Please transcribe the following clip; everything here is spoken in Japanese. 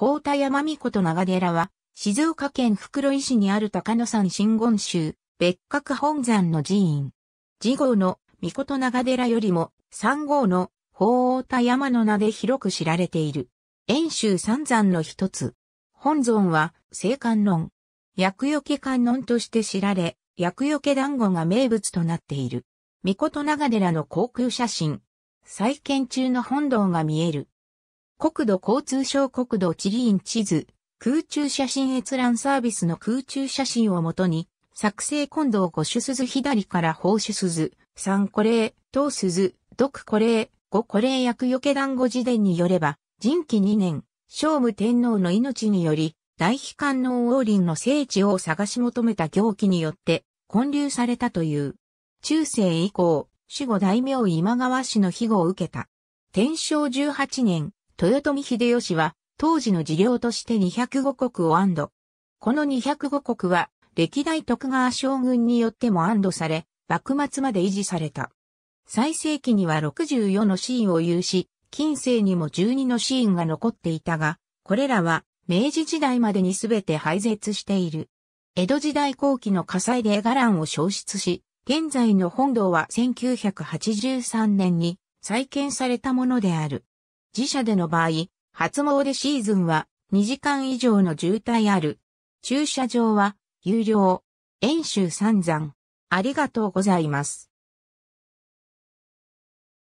宝田山美子と長寺は、静岡県袋井市にある高野山真言宗、別格本山の寺院。次号の美子と長寺よりも、三号の宝田山の名で広く知られている。遠州三山の一つ。本尊は、聖観音。薬除け観音として知られ、薬除け団子が名物となっている。美琴長寺の航空写真。再建中の本堂が見える。国土交通省国土地理院地図、空中写真閲覧サービスの空中写真をもとに、作成近藤五種鈴左から宝種鈴、三古霊、東鈴、独古霊、五古霊役除け団子辞典によれば、人気2年、聖武天皇の命により、大悲観の王林の聖地を探し求めた行基によって、混流されたという。中世以降、守護大名今川氏の庇護を受けた。天正18年、豊臣秀吉は、当時の事業として205国を安堵。この205国は、歴代徳川将軍によっても安堵され、幕末まで維持された。最盛期には64のシーンを有し、近世にも12のシーンが残っていたが、これらは明治時代までに全て廃絶している。江戸時代後期の火災で伽藍を消失し、現在の本堂は1983年に再建されたものである。自社での場合、初詣シーズンは2時間以上の渋滞ある。駐車場は有料。遠州三山。ありがとうございます。